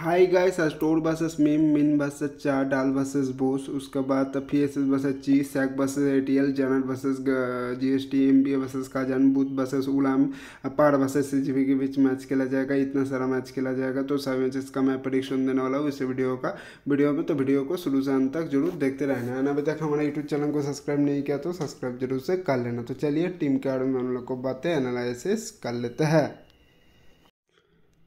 high guys अस्टोर versus मीम मिन बसेस चार डाल बसेस बोस उसके बाद फी एस एस बसेस ची सैक versus A T L general versus G S T M B A versus काजन बूथ बसेस उलाम पार बसेस सी के बीच मैच खेला जाएगा इतना सारा मैच खेला जाएगा तो सब मैचेस का मैं परीक्षण देने वाला हूँ इस वीडियो का वीडियो में तो वीडियो को शुरू से अंत तक जरूर देखते रहना है अभी तक हमारे यूट्यूब चैनल को सब्सक्राइब नहीं किया तो सब्सक्राइब जरूर से कर लेना तो चलिए टीम के बारे में हम लोग को बातें एनालिस कर लेते हैं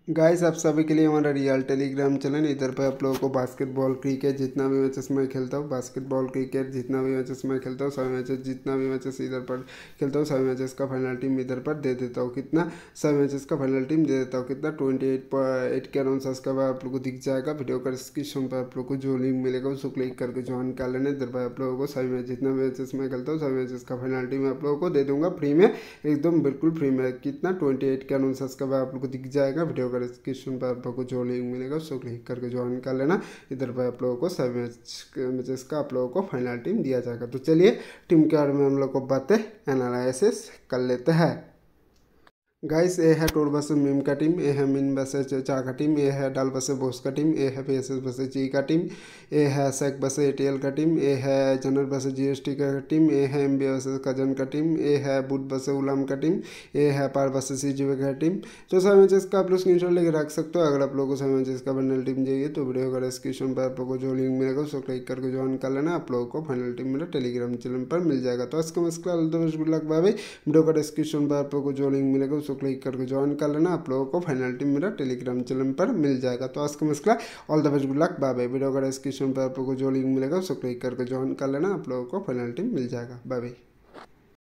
गाइस आप सभी के लिए हमारा रियल टेलीग्राम चैनल इधर पे आप लोगों को बास्केटबॉल क्रिकेट जितना भी मैचेस मैं खेलता हूँ बास्केटबॉल क्रिकेट जितना भी मैचेस मैं खेलता हूँ सभी मैचेस जितना भी मैचेस इधर पर खेलता हूँ सभी मैचेस का फाइनल टीम इधर पर दे देता हूँ कितना सभी मैचेस का फाइनल टीम दे देता हूँ कितना twenty eight eight K around subscriber आप लोग को दिख जाएगा वीडियो का डिस्क्रिप्शन पर आप लोग को जो लिंक मिलेगा उसको क्लिक करके ज्वाइन कर लेना इधर पर आप लोगों को सभी मैच जितना मैचेस मैं खेलता हूँ सभी मैचेस का फाइनल टीम आप लोगों को दे दूँगा फ्री में एकदम बिल्कुल फ्री में कितना twenty eight K around subscriber आप लोग को दिख जाएगा वीडियो अगर डिस्क्रिप्शन पर आप लोग को जो लिंक मिलेगा उसको क्लिक करके ज्वाइन कर लेना इधर पर आप लोगों को सभी मैच मैचेस का आप लोगों को फाइनल टीम दिया जाएगा तो चलिए टीम के बारे में हम लोग को बातें एनालिसिस कर लेते हैं गाइस ए है टूर बस मीम का टीम ए है मीन बस चा का टीम ए है डाल बस बोस का टीम ए है पी एस एस बस जी का टीम ए है सैक बस ए टी का टीम ए है general versus G S T का टीम ए है एम बी कजन का टीम ए है बुट बस उलाम का टीम ए है पार बस सी जी का टीम तो सर का आप लोग स्क्रीन शॉट लेकर रख सकते हो अगर आप लोगों को सर का फाइनल टीम चाहिए तो वीडियो का डिस्क्रिप्शन पर आप लोग को जो लिंक मिलेगा उसको क्लिक करके ज्वाइन कर लेना आप लोगों को फाइनल टीम मेरा टेलीग्राम चैनल पर मिल जाएगा तो इसका का मस्कला गुड वीडियो का डिस्क्रिप्शन पर आप लोग को जो लिंक मिलेगा उसको तो क्लिक करके ज्वाइन कर लेना आप लोगों को फाइनलिटी मेरा टेलीग्राम चैनल पर मिल जाएगा तो आज का मुश्किल all the best good luck bye bye video का डिस्क्रिप्शन पर आप लोगों को जो लिंक मिलेगा उसको क्लिक करके ज्वाइन कर लेना आप लोगों को फाइनलिटी मिल जाएगा बाय बाय